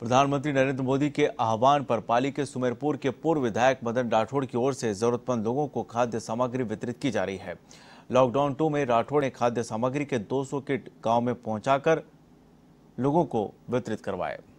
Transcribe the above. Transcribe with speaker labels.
Speaker 1: प्रधानमंत्री नरेंद्र मोदी के आह्वान पर पाली के सुमेरपुर के पूर्व विधायक मदन राठौड़ की ओर से जरूरतमंद लोगों को खाद्य सामग्री वितरित की जा रही है लॉकडाउन टू में राठौड़ ने खाद्य सामग्री के 200 किट गांव में पहुंचाकर लोगों को वितरित करवाए